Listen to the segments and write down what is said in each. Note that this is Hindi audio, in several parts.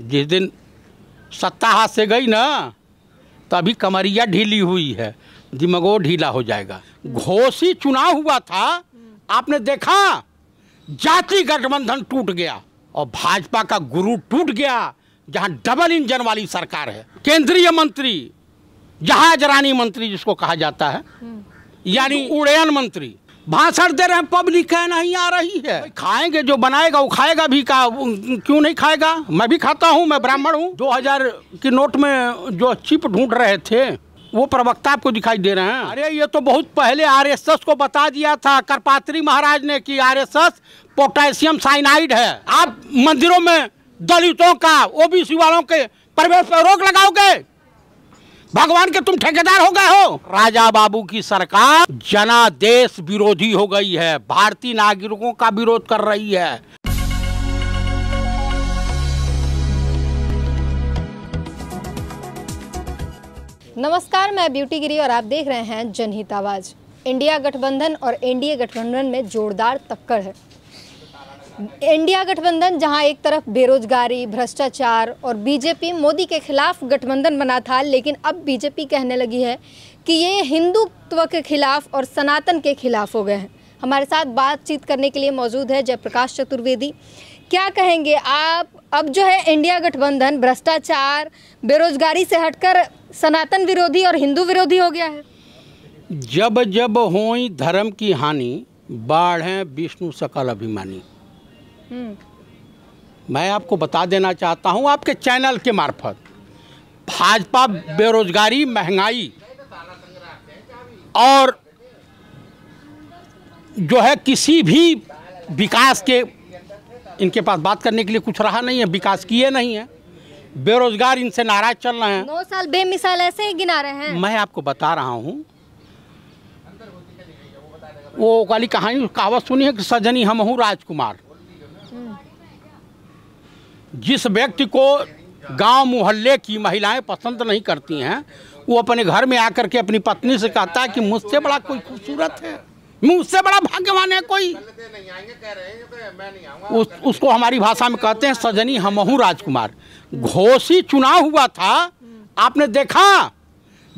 जिस दिन सत्ता हाथ से गई ना तभी कमरिया ढीली हुई है दिमागो ढीला हो जाएगा घोषी चुनाव हुआ था आपने देखा जाति गठबंधन टूट गया और भाजपा का गुरु टूट गया जहां डबल इंजन वाली सरकार है केंद्रीय मंत्री जहाज रानी मंत्री जिसको कहा जाता है हम्म। यानी उड़यन मंत्री भाषण दे रहे हैं पब्लिक है नहीं आ रही है खाएंगे जो बनाएगा वो खाएगा भी का क्यों नहीं खाएगा मैं भी खाता हूँ मैं ब्राह्मण हूँ 2000 की नोट में जो चिप ढूंढ रहे थे वो प्रवक्ता आपको दिखाई दे रहे हैं अरे ये तो बहुत पहले आरएसएस को बता दिया था करपात्री महाराज ने कि आरएसएस पोटेशियम साइनाइड है आप मंदिरों में दलितों का ओबीसी वालों के प्रवेश पर रोक लगाओगे भगवान के तुम ठेकेदार हो गए हो राजा बाबू की सरकार जनादेश विरोधी हो गई है भारतीय नागरिकों का विरोध कर रही है नमस्कार मैं ब्यूटी गिरी और आप देख रहे हैं जनहित आवाज इंडिया गठबंधन और एनडीए गठबंधन में जोरदार टक्कर है इंडिया गठबंधन जहां एक तरफ बेरोजगारी भ्रष्टाचार और बीजेपी मोदी के खिलाफ गठबंधन बना था लेकिन अब बीजेपी कहने लगी है कि ये हिंदुत्व के खिलाफ और सनातन के खिलाफ हो गए हैं हमारे साथ बातचीत करने के लिए मौजूद है जयप्रकाश चतुर्वेदी क्या कहेंगे आप अब जो है इंडिया गठबंधन भ्रष्टाचार बेरोजगारी से हटकर सनातन विरोधी और हिंदू विरोधी हो गया है जब जब हो धर्म की हानि बाढ़ है विष्णु सकल अभिमानी हम्म। मैं आपको बता देना चाहता हूँ आपके चैनल के मार्फत भाजपा बेरोजगारी महंगाई और जो है किसी भी विकास के इनके पास बात करने के लिए कुछ रहा नहीं है विकास किए नहीं है बेरोजगार इनसे नाराज चल रहे हैं नौ साल बेमिसाल ऐसे ही गिना रहे हैं मैं आपको बता रहा हूँ वो वाली कहानी कहावत सुनी है कि सजनी हम हूँ राजकुमार जिस व्यक्ति को गांव मोहल्ले की महिलाएं पसंद नहीं करती हैं वो अपने घर में आकर के अपनी पत्नी से कहता है कि मुझसे बड़ा कोई खूबसूरत है मुझसे बड़ा भाग्यवान है कोई उस, उसको हमारी भाषा में कहते हैं सजनी हमहू राजकुमार घोषी चुनाव हुआ था आपने देखा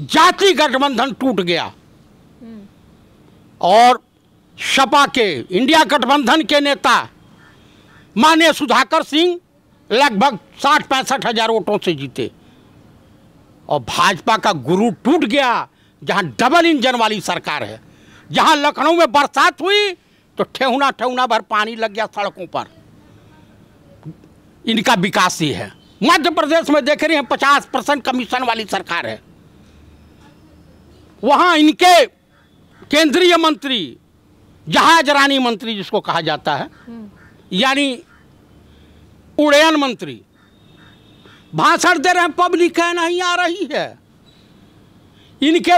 जाति गठबंधन टूट गया और सपा के इंडिया गठबंधन के नेता माने सुधाकर सिंह लगभग साठ पैंसठ हजार वोटों से जीते और भाजपा का गुरु टूट गया जहां डबल इंजन वाली सरकार है जहां लखनऊ में बरसात हुई तो ठेहुना ठेहुना भर पानी लग गया सड़कों पर इनका विकास ही है मध्य प्रदेश में देख रहे हैं पचास परसेंट कमीशन वाली सरकार है वहां इनके केंद्रीय मंत्री जहाज रानी मंत्री जिसको कहा जाता है हम्म। यानी उड़यन मंत्री भाषण दे रहे हैं पब्लिक है नहीं आ रही है इनके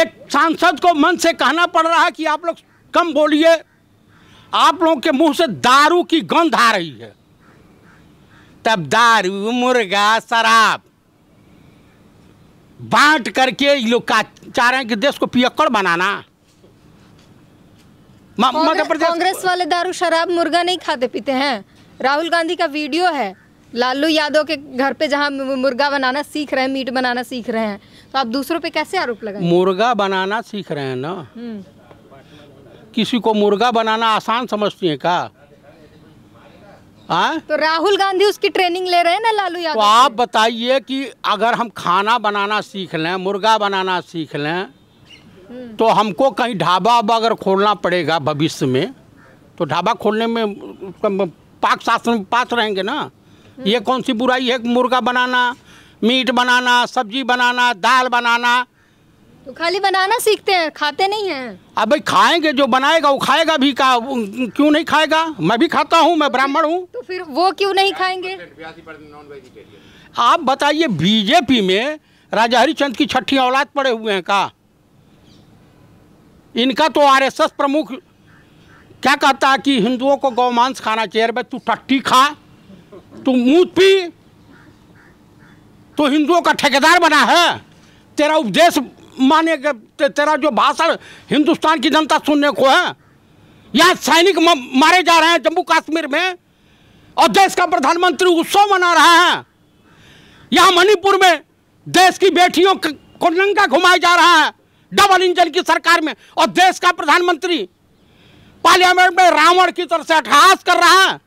एक सांसद को मन से कहना पड़ रहा है कि आप लोग कम बोलिए आप लोगों के मुंह से दारू की गंध आ रही है तब दारू मुर्गा शराब बांट करके लोग का चाह रहे हैं कि देश को पियक्कड़ बनाना मध्य प्रदेश कांग्रेस वाले दारू शराब मुर्गा नहीं खाते पीते हैं राहुल गांधी का वीडियो है लालू यादव के घर पे जहाँ मुर्गा बनाना सीख रहे हैं मीट बनाना सीख रहे हैं तो आप दूसरों पे कैसे आरोप लगाएं मुर्गा बनाना सीख रहे हैं ना हम्म। किसी को मुर्गा बनाना आसान समझती है क्या आ? तो राहुल गांधी उसकी ट्रेनिंग ले रहे हैं ना लालू यादव तो आप बताइए कि अगर हम खाना बनाना सीख लें मुर्गा बनाना सीख लें हम्म। तो हमको कहीं ढाबा अब अगर खोलना पड़ेगा भविष्य में तो ढाबा खोलने में पाक शास्त्र में पास रहेंगे ना ये हम्म। कौन सी बुराई है मुर्गा बनाना मीट बनाना सब्जी बनाना दाल बनाना तो खाली बनाना सीखते हैं खाते नहीं हैं अब भाई खाएंगे जो बनाएगा वो खाएगा भी का क्यों नहीं खाएगा मैं भी खाता हूँ मैं ब्राह्मण हूँ तो फिर वो क्यों नहीं खाएंगे आप बताइए बीजेपी में राजा हरिचंद की छठी औलाद पड़े हुए हैं का इनका तो आरएसएस प्रमुख क्या कहता है कि हिंदुओं को गौमांस खाना चाहिए अरे भाई तू टट्टी खा तू मूत पी तू हिंदुओं का ठेकेदार बना है तेरा उपदेश माने ते, तेरा जो भाषण हिंदुस्तान की जनता सुनने को है यहाँ सैनिक मारे जा रहे हैं जम्मू कश्मीर में और देश का प्रधानमंत्री उत्सव मना रहा है यहाँ मणिपुर में देश की बेटियों को नंगा घुमाया जा रहा है डबल इंजन की सरकार में और देश का प्रधानमंत्री पार्लियामेंट में रावण की तरफ से अठहास कर रहा है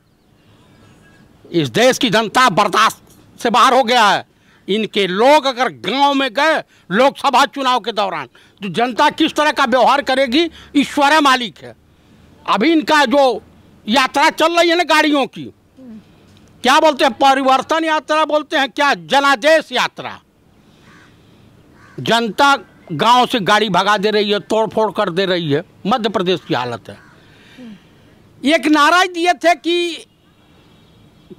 इस देश की जनता बर्दाश्त से बाहर हो गया है इनके लोग अगर गांव में गए लोकसभा चुनाव के दौरान तो जनता किस तरह का व्यवहार करेगी ईश्वर मालिक है अभी इनका जो यात्रा चल रही है ना गाड़ियों की क्या बोलते हैं परिवर्तन यात्रा बोलते हैं क्या जनादेश यात्रा जनता गांव से गाड़ी भगा दे रही है तोड़फोड़ कर दे रही है मध्य प्रदेश की हालत है एक नारा दिए थे कि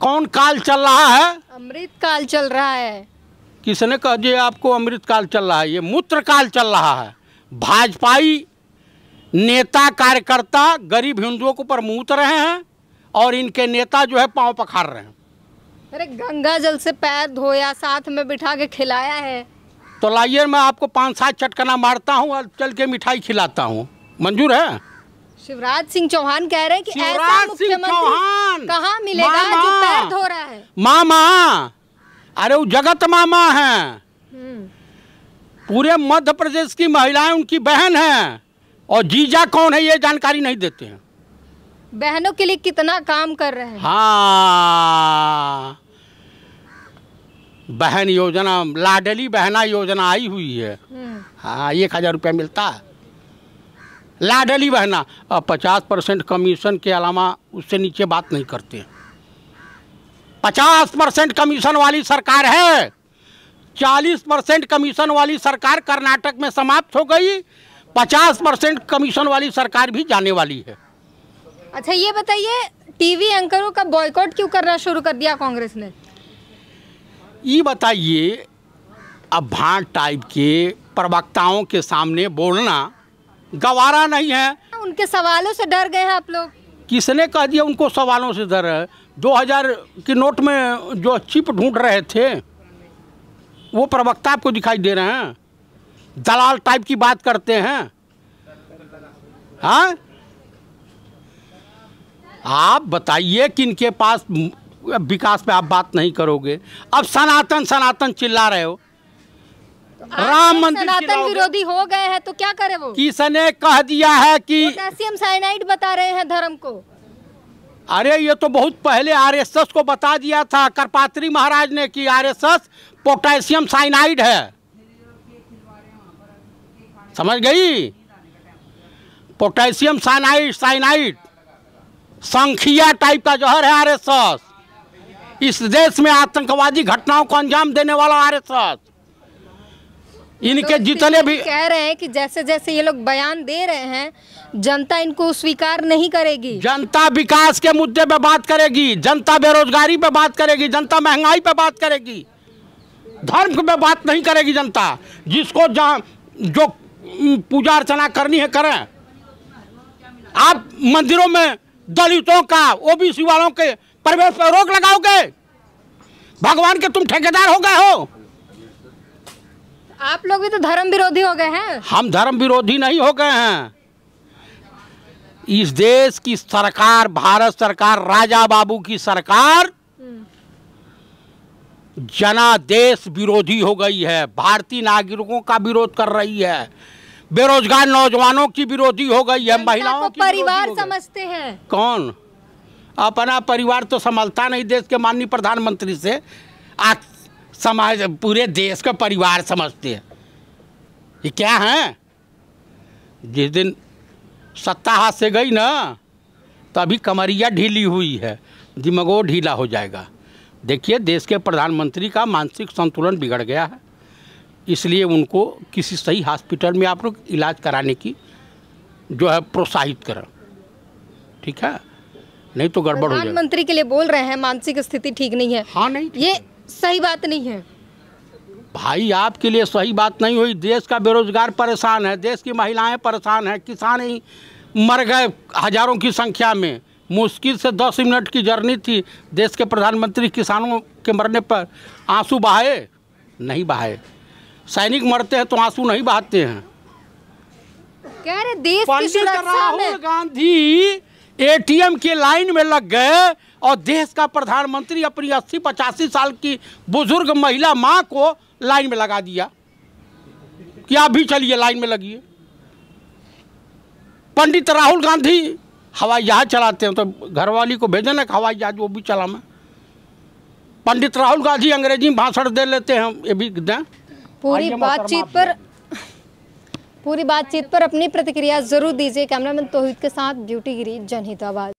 कौन काल चल रहा है अमृत काल चल रहा है किसने कह दिया आपको अमृत काल चल रहा है ये मूत्र काल चल रहा है भाजपाई नेता कार्यकर्ता गरीब हिंदुओं के ऊपर मूत रहे हैं और इनके नेता जो है पाँव पखार रहे हैं अरे गंगा जल से पैर धोया साथ में बिठा के खिलाया है तो लाइए मैं आपको पाँच सात चटकना मारता हूँ और चल के मिठाई खिलाता हूँ मंजूर है शिवराज सिंह चौहान कह रहे हैं कि ऐसा मुख्यमंत्री कहाँ मिलेगा जो पैर धो रहा है मामा अरे वो जगत मामा है हम्म। पूरे मध्य प्रदेश की महिलाएं उनकी बहन हैं और जीजा कौन है ये जानकारी नहीं देते हैं बहनों के लिए कितना काम कर रहे हैं हाँ बहन योजना लाडली बहना योजना आई हुई है हम्म। हाँ एक हजार रुपया मिलता है लाडली बहना और पचास परसेंट कमीशन के अलावा उससे नीचे बात नहीं करते पचास परसेंट कमीशन वाली सरकार है चालीस परसेंट कमीशन वाली सरकार कर्नाटक में समाप्त हो गई पचास परसेंट कमीशन वाली सरकार भी जाने वाली है अच्छा ये बताइए टीवी एंकरों का बॉयकॉट क्यों करना शुरू कर दिया कांग्रेस ने ये बताइए अब भाट टाइप के प्रवक्ताओं के सामने बोलना गवारा नहीं है उनके सवालों से डर गए हैं आप लोग किसने कह दिया उनको सवालों से डर है दो हजार के नोट में जो चिप ढूंढ रहे थे वो प्रवक्ता आपको दिखाई दे रहे हैं दलाल टाइप की बात करते हैं हाँ आप बताइए कि इनके पास विकास पे आप बात नहीं करोगे अब सनातन सनातन चिल्ला रहे हो राम मंदिर सनातन विरोधी हो गए हैं तो क्या करे वो किसने कह दिया है कि पोटेशियम साइनाइड बता रहे हैं धर्म को अरे ये तो बहुत पहले आरएसएस को बता दिया था करपात्री महाराज ने कि आरएसएस पोटेशियम साइनाइड है समझ गई पोटेशियम साइनाइड साइनाइड संखिया टाइप का जहर है आरएसएस इस देश में आतंकवादी घटनाओं को अंजाम देने वाला आरएसएस इनके तो जितने भी कह रहे हैं कि जैसे जैसे ये लोग बयान दे रहे हैं जनता इनको स्वीकार नहीं करेगी जनता विकास के मुद्दे पे बात करेगी जनता बेरोजगारी पे बात करेगी जनता महंगाई पे बात करेगी धर्म पे बात नहीं करेगी जनता जिसको जहाँ जो पूजा अर्चना करनी है करें आप मंदिरों में दलितों का ओबीसी वालों के प्रवेश पर रोक लगाओगे भगवान के तुम ठेकेदार हो गए हो आप लोग भी तो धर्म विरोधी हो गए हैं हम धर्म विरोधी नहीं हो गए हैं इस देश की सरकार भारत सरकार राजा बाबू की सरकार जनादेश विरोधी हो गई है भारतीय नागरिकों का विरोध कर रही है बेरोजगार नौजवानों की विरोधी हो गई है महिलाओं की परिवार समझते हैं कौन अपना परिवार तो संभलता नहीं देश के माननीय प्रधानमंत्री से आज समाज पूरे देश का परिवार समझते हैं ये क्या हैं जिस दिन सत्ता हाथ से गई ना तो अभी कमरिया ढीली हुई है दिमागो ढीला हो जाएगा देखिए देश के प्रधानमंत्री का मानसिक संतुलन बिगड़ गया है इसलिए उनको किसी सही हॉस्पिटल में आप लोग इलाज कराने की जो है प्रोत्साहित करें ठीक है नहीं तो गड़बड़ हो प्रधानमंत्री के लिए बोल रहे हैं मानसिक स्थिति ठीक नहीं है हाँ नहीं ये सही बात नहीं है भाई आपके लिए सही बात नहीं हुई देश का बेरोजगार परेशान है देश की महिलाएं परेशान हैं किसान ही मर गए हजारों की संख्या में मुश्किल से दस मिनट की जर्नी थी देश के प्रधानमंत्री किसानों के मरने पर आंसू बहाए नहीं बहाए सैनिक मरते हैं तो आंसू नहीं बहाते हैं कह रहे देश की सुरक्षा में राहुल गांधी एटीएम के लाइन में लग गए और देश का प्रधानमंत्री अपनी अस्सी पचासी साल की बुजुर्ग महिला माँ को लाइन में लगा दिया कि आप भी चलिए लाइन में लगिए पंडित राहुल गांधी हवाई जहाज चलाते हैं तो घरवाली को भेजे ना हवाई जहाज वो भी चला मैं पंडित राहुल गांधी अंग्रेजी भाषण दे लेते हैं ये भी दें पूरी बातचीत पर पूरी बातचीत पर अपनी प्रतिक्रिया जरूर दीजिए कैमरामैन तोहित के साथ ड्यूटी गिरी जनहित आवाज